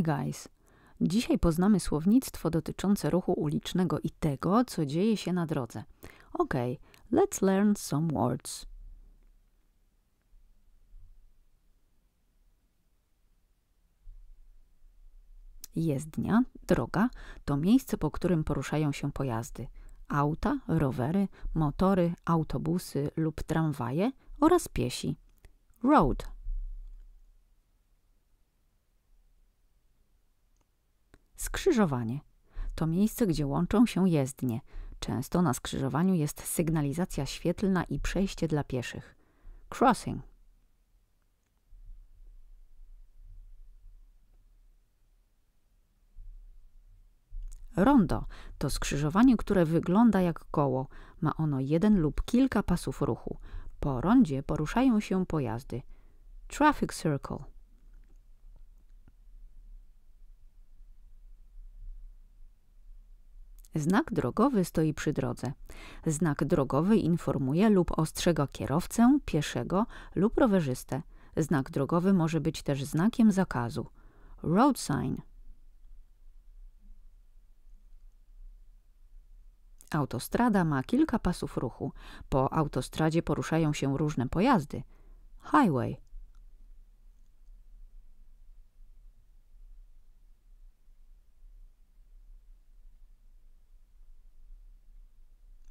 Hi guys! Dzisiaj poznamy słownictwo dotyczące ruchu ulicznego i tego, co dzieje się na drodze. Ok, let's learn some words. Jezdnia, droga to miejsce, po którym poruszają się pojazdy auta, rowery, motory, autobusy lub tramwaje oraz piesi. Road skrzyżowanie. To miejsce, gdzie łączą się jezdnie. Często na skrzyżowaniu jest sygnalizacja świetlna i przejście dla pieszych. Crossing. Rondo to skrzyżowanie, które wygląda jak koło. Ma ono jeden lub kilka pasów ruchu. Po rondzie poruszają się pojazdy. Traffic Circle. Znak drogowy stoi przy drodze. Znak drogowy informuje lub ostrzega kierowcę, pieszego lub rowerzystę. Znak drogowy może być też znakiem zakazu. Road sign. Autostrada ma kilka pasów ruchu. Po autostradzie poruszają się różne pojazdy. Highway.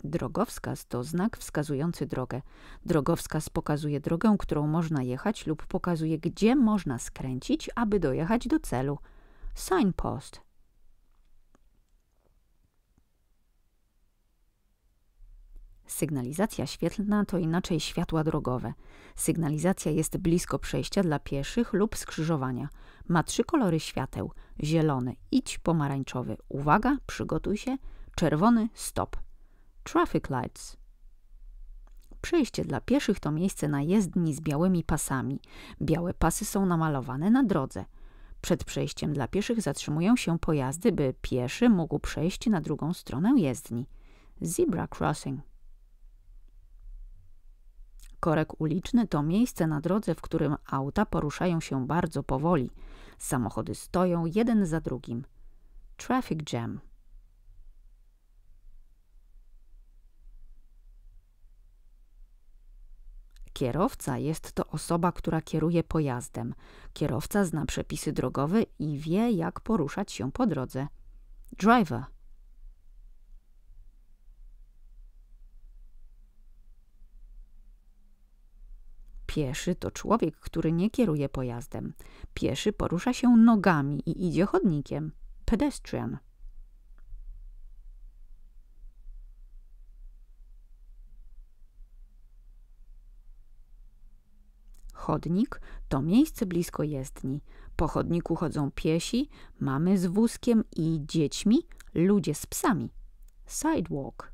Drogowskaz to znak wskazujący drogę. Drogowskaz pokazuje drogę, którą można jechać lub pokazuje, gdzie można skręcić, aby dojechać do celu. Signpost. Sygnalizacja świetlna to inaczej światła drogowe. Sygnalizacja jest blisko przejścia dla pieszych lub skrzyżowania. Ma trzy kolory świateł: zielony, idź, pomarańczowy, uwaga, przygotuj się, czerwony, stop. Traffic lights. Przejście dla pieszych to miejsce na jezdni z białymi pasami. Białe pasy są namalowane na drodze. Przed przejściem dla pieszych zatrzymują się pojazdy, by pieszy mógł przejść na drugą stronę jezdni. Zebra crossing. Korek uliczny to miejsce na drodze, w którym auta poruszają się bardzo powoli. Samochody stoją jeden za drugim. Traffic jam. Kierowca jest to osoba, która kieruje pojazdem. Kierowca zna przepisy drogowe i wie, jak poruszać się po drodze. Driver. Pieszy to człowiek, który nie kieruje pojazdem. Pieszy porusza się nogami i idzie chodnikiem. Pedestrian. chodnik to miejsce blisko jezdni. Po chodniku chodzą piesi, mamy z wózkiem i dziećmi, ludzie z psami. Sidewalk.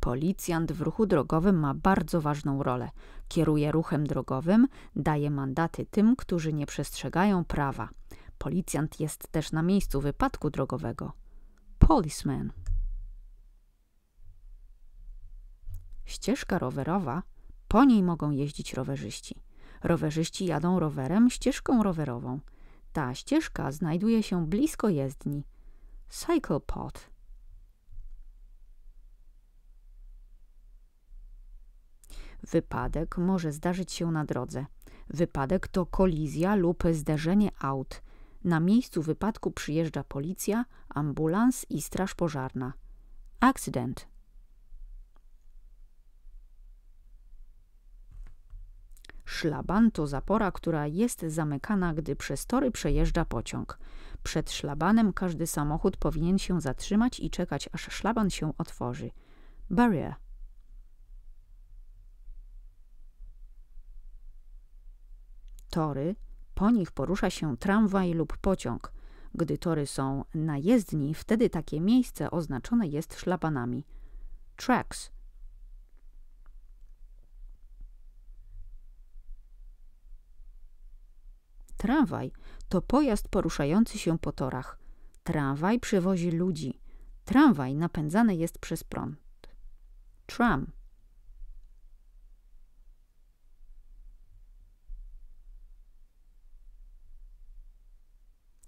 Policjant w ruchu drogowym ma bardzo ważną rolę. Kieruje ruchem drogowym, daje mandaty tym, którzy nie przestrzegają prawa. Policjant jest też na miejscu wypadku drogowego. Policeman. ścieżka rowerowa, po niej mogą jeździć rowerzyści. Rowerzyści jadą rowerem ścieżką rowerową. Ta ścieżka znajduje się blisko jezdni. Cycle Pod. Wypadek może zdarzyć się na drodze. Wypadek to kolizja lub zderzenie aut. Na miejscu wypadku przyjeżdża policja, ambulans i straż pożarna. Accident Szlaban to zapora, która jest zamykana, gdy przez tory przejeżdża pociąg. Przed szlabanem każdy samochód powinien się zatrzymać i czekać, aż szlaban się otworzy. Barrier. Tory, po nich porusza się tramwaj lub pociąg. Gdy tory są na jezdni, wtedy takie miejsce oznaczone jest szlabanami. Tracks – Tramwaj to pojazd poruszający się po torach. Tramwaj przewozi ludzi. Tramwaj napędzany jest przez prąd. Tram.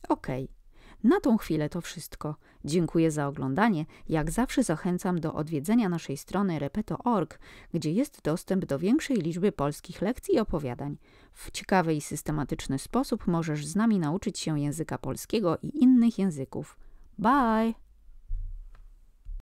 Okej. Okay. Na tą chwilę to wszystko. Dziękuję za oglądanie. Jak zawsze zachęcam do odwiedzenia naszej strony repeto.org, gdzie jest dostęp do większej liczby polskich lekcji i opowiadań. W ciekawy i systematyczny sposób możesz z nami nauczyć się języka polskiego i innych języków. Bye!